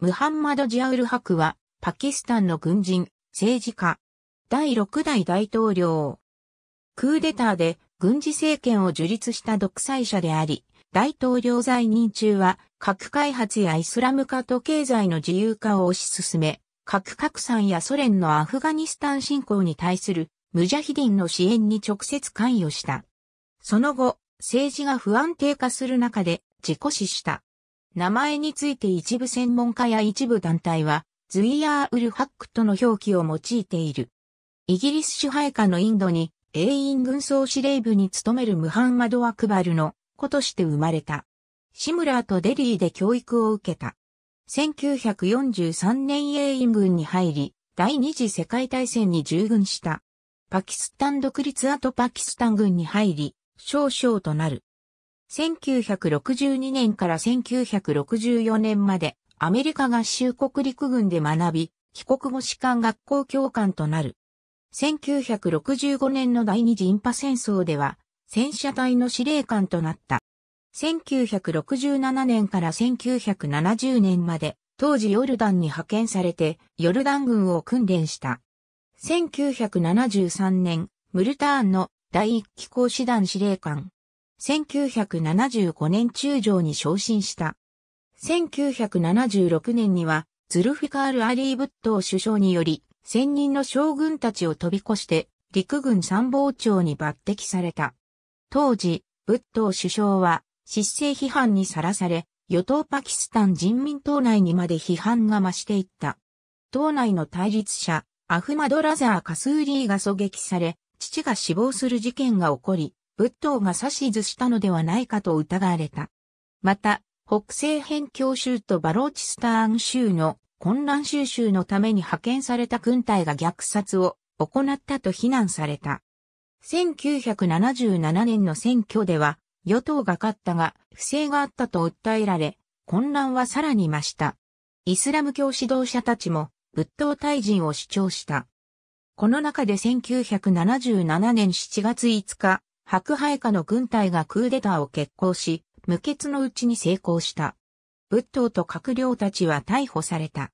ムハンマド・ジアウル・ハクは、パキスタンの軍人、政治家、第6代大統領。クーデターで軍事政権を樹立した独裁者であり、大統領在任中は、核開発やイスラム化と経済の自由化を推し進め、核拡散やソ連のアフガニスタン侵攻に対するムジャヒディンの支援に直接関与した。その後、政治が不安定化する中で自己死した。名前について一部専門家や一部団体は、ズイヤーウルハックとの表記を用いている。イギリス支配下のインドに、英員軍総司令部に勤めるムハンマド・アクバルの子として生まれた。シムラーとデリーで教育を受けた。1943年英員軍に入り、第二次世界大戦に従軍した。パキスタン独立後パキスタン軍に入り、少将となる。1962年から1964年までアメリカ合衆国陸軍で学び、帰国後士官学校教官となる。1965年の第二次インパ戦争では戦車隊の司令官となった。1967年から1970年まで当時ヨルダンに派遣されてヨルダン軍を訓練した。1973年、ムルターンの第一機構師団司令官、1975年中将に昇進した。1976年には、ズルフィカール・アリー・ブットー首相により、専任の将軍たちを飛び越して、陸軍参謀長に抜擢された。当時、ブットー首相は、失政批判にさらされ、与党パキスタン人民党内にまで批判が増していった。党内の対立者、アフマドラザー・カスーリーが狙撃され、父が死亡する事件が起こり、仏頭が指図したのではないかと疑われた。また、北西辺境州とバローチスターン州の混乱収集のために派遣された軍隊が虐殺を行ったと非難された。1977年の選挙では、与党が勝ったが、不正があったと訴えられ、混乱はさらに増した。イスラム教指導者たちも、仏頭退陣を主張した。この中で1977年7月5日、白配下の軍隊がクーデターを決行し、無血のうちに成功した。仏頭と閣僚たちは逮捕された。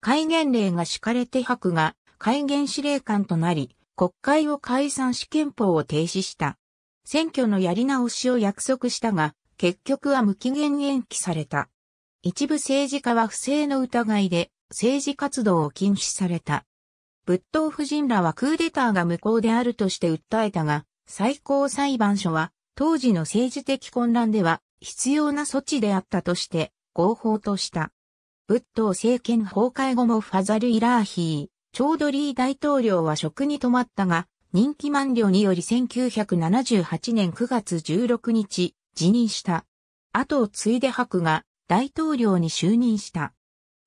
戒厳令が敷かれて白が戒厳司令官となり、国会を解散し憲法を停止した。選挙のやり直しを約束したが、結局は無期限延期された。一部政治家は不正の疑いで政治活動を禁止された。仏頭夫人らはクーデターが無効であるとして訴えたが、最高裁判所は、当時の政治的混乱では必要な措置であったとして、合法とした。仏党政権崩壊後もファザル・イラーヒー、チョードリー大統領は職に止まったが、任期満了により1978年9月16日、辞任した。後を継いで白が大統領に就任した。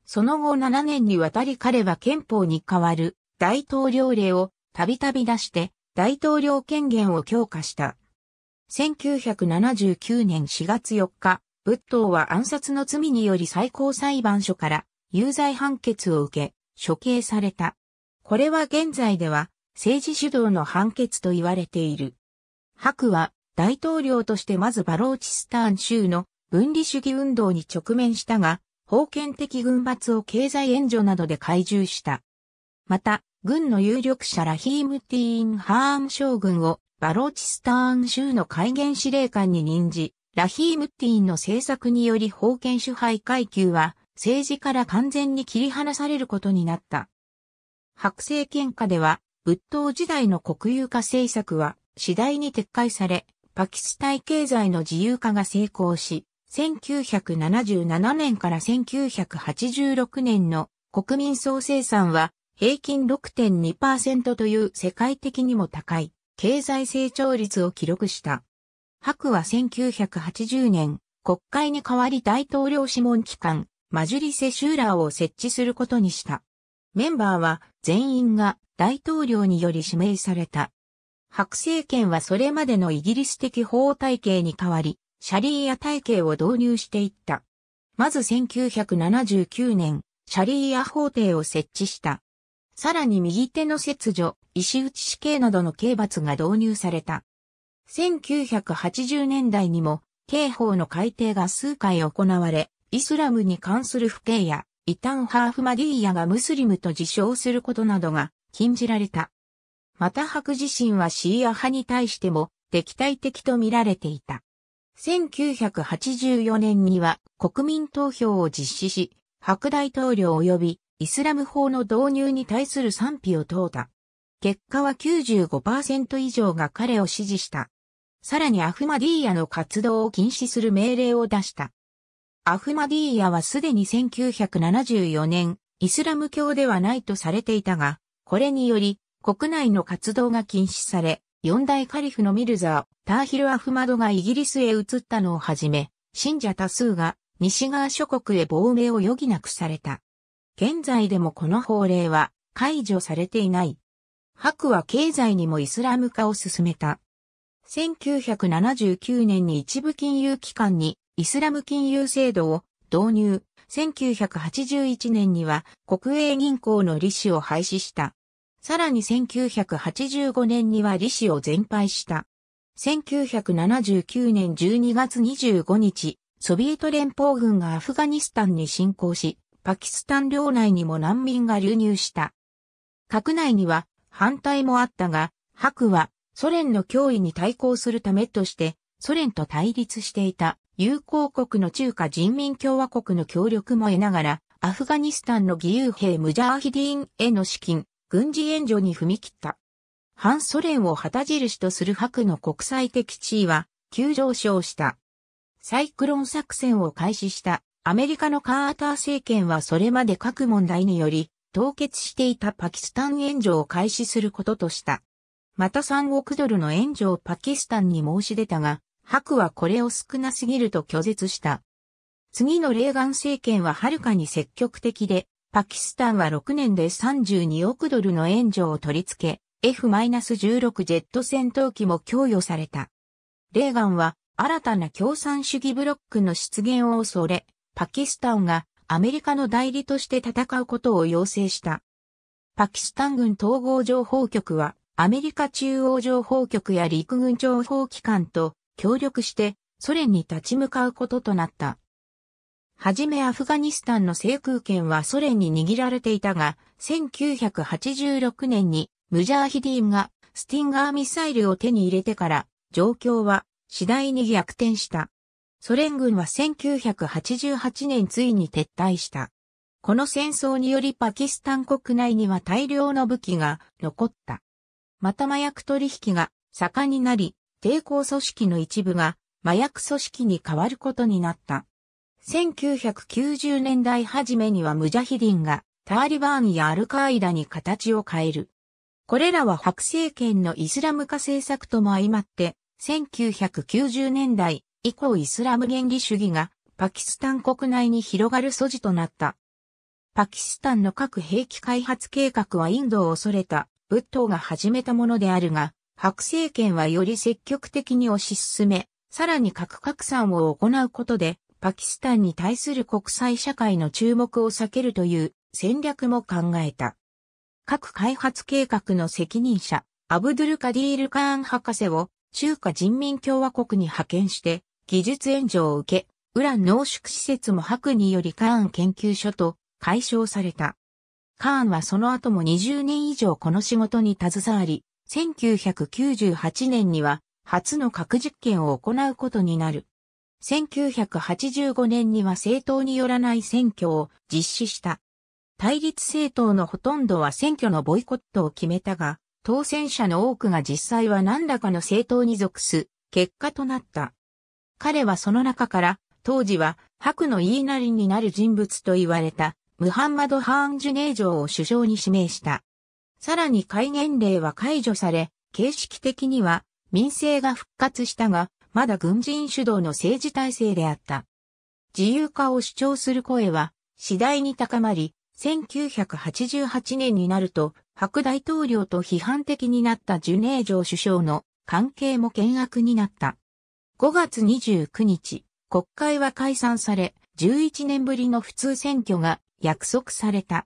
その後7年にわたり彼は憲法に代わる大統領令をたびたび出して大統領権限を強化した。1979年4月4日、仏頭は暗殺の罪により最高裁判所から有罪判決を受け、処刑された。これは現在では政治主導の判決と言われている。白は大統領としてまずバローチスターン州の分離主義運動に直面したが、封建的軍閥を経済援助などで懐柔した。また、軍の有力者ラヒーム・ティーン・ハーン将軍をバローチスターン州の改元司令官に任じ、ラヒーム・ティーンの政策により封建支配階級は政治から完全に切り離されることになった。白政権下では仏統時代の国有化政策は次第に撤回され、パキスタン経済の自由化が成功し、1977年から1986年の国民総生産は平均6.2%という世界的にも高い経済成長率を記録した。白は1980年、国会に代わり大統領諮問機関、マジュリセシューラーを設置することにした。メンバーは全員が大統領により指名された。白政権はそれまでのイギリス的法体系に代わり、シャリーア体系を導入していった。まず1979年、シャリーア法廷を設置した。さらに右手の切除、石打ち死刑などの刑罰が導入された。1980年代にも、刑法の改定が数回行われ、イスラムに関する不敬や、イタン・ハーフマディーヤがムスリムと自称することなどが禁じられた。また白自身はシーア派に対しても敵対的と見られていた。1984年には国民投票を実施し、白大統領及びイスラム法の導入に対する賛否を問うた。結果は95%以上が彼を支持した。さらにアフマディーヤの活動を禁止する命令を出した。アフマディーヤはすでに1974年、イスラム教ではないとされていたが、これにより、国内の活動が禁止され、四大カリフのミルザー、ターヒル・アフマドがイギリスへ移ったのをはじめ、信者多数が西側諸国へ亡命を余儀なくされた。現在でもこの法令は解除されていない。白は経済にもイスラム化を進めた。1979年に一部金融機関にイスラム金融制度を導入。1981年には国営銀行の利子を廃止した。さらに1985年には利子を全廃した。1979年12月25日、ソビエト連邦軍がアフガニスタンに侵攻し、パキスタン領内にも難民が流入した。閣内には反対もあったが、白はソ連の脅威に対抗するためとして、ソ連と対立していた友好国の中華人民共和国の協力も得ながら、アフガニスタンの義勇兵ムジャーヒディーンへの資金、軍事援助に踏み切った。反ソ連を旗印とする白の国際的地位は急上昇した。サイクロン作戦を開始したアメリカのカーター政権はそれまで各問題により、凍結していたパキスタン援助を開始することとした。また3億ドルの援助をパキスタンに申し出たが、白はこれを少なすぎると拒絶した。次のレーガン政権ははるかに積極的で、パキスタンは6年で32億ドルの援助を取り付け、F-16 ジェット戦闘機も供与された。レーガンは新たな共産主義ブロックの出現を恐れ、パキスタンがアメリカの代理として戦うことを要請した。パキスタン軍統合情報局はアメリカ中央情報局や陸軍情報機関と協力してソ連に立ち向かうこととなった。はじめアフガニスタンの制空権はソ連に握られていたが、1986年にムジャーヒディーンがスティンガーミサイルを手に入れてから、状況は次第に逆転した。ソ連軍は1988年ついに撤退した。この戦争によりパキスタン国内には大量の武器が残った。また麻薬取引が盛んになり、抵抗組織の一部が麻薬組織に変わることになった。1990年代初めにはムジャヒディンがタリバーンやアルカイダに形を変える。これらは白政権のイスラム化政策とも相まって、1990年代以降イスラム原理主義がパキスタン国内に広がる素地となった。パキスタンの核兵器開発計画はインドを恐れた仏頭が始めたものであるが、白政権はより積極的に推し進め、さらに核拡散を行うことで、パキスタンに対する国際社会の注目を避けるという戦略も考えた。核開発計画の責任者、アブドゥルカディール・カーン博士を中華人民共和国に派遣して、技術援助を受け、ウラン濃縮施設も白によりカーン研究所と解消された。カーンはその後も20年以上この仕事に携わり、1998年には初の核実験を行うことになる。1985年には政党によらない選挙を実施した。対立政党のほとんどは選挙のボイコットを決めたが、当選者の多くが実際は何らかの政党に属す結果となった。彼はその中から、当時は、白の言いなりになる人物と言われた、ムハンマド・ハーン・ジュネー城を首相に指名した。さらに戒厳令は解除され、形式的には民政が復活したが、まだ軍人主導の政治体制であった。自由化を主張する声は次第に高まり、1988年になると、白大統領と批判的になったジュネー城首相の関係も険悪になった。5月29日、国会は解散され、11年ぶりの普通選挙が約束された。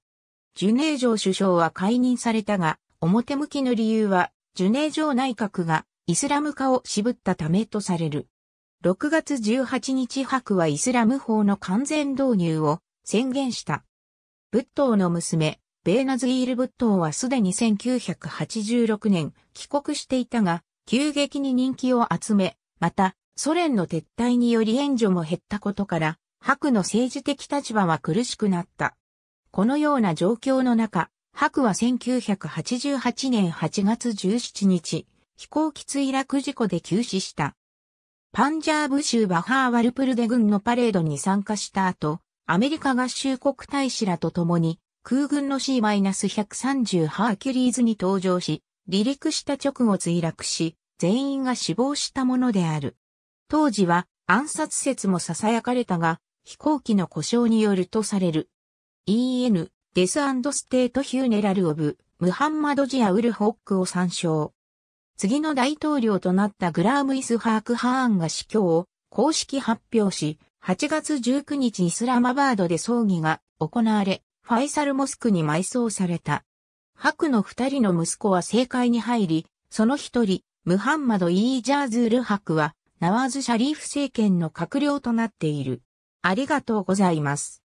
ジュネージョ首相は解任されたが、表向きの理由は、ジュネージョ内閣がイスラム化を渋ったためとされる。6月18日白はイスラム法の完全導入を宣言した。仏頭の娘、ベーナズイール仏頭はすでに1986年帰国していたが、急激に人気を集め、また、ソ連の撤退により援助も減ったことから、白の政治的立場は苦しくなった。このような状況の中、白は1988年8月17日、飛行機墜落事故で急死した。パンジャーブ州バハーワルプルデ軍のパレードに参加した後、アメリカ合衆国大使らと共に、空軍の C-130 ハーキュリーズに登場し、離陸した直後墜落し、全員が死亡したものである。当時は暗殺説も囁かれたが、飛行機の故障によるとされる。EN、デスステート・ヒューネラル・オブ、ムハンマド・ジア・ウル・ホックを参照。次の大統領となったグラーム・イスハーク・ハーンが死去を公式発表し、8月19日イスラマバードで葬儀が行われ、ファイサル・モスクに埋葬された。白の二人の息子は政界に入り、その一人、ムハンマド・イージャーズール・ハクは、ナワーズ・シャリーフ政権の閣僚となっている。ありがとうございます。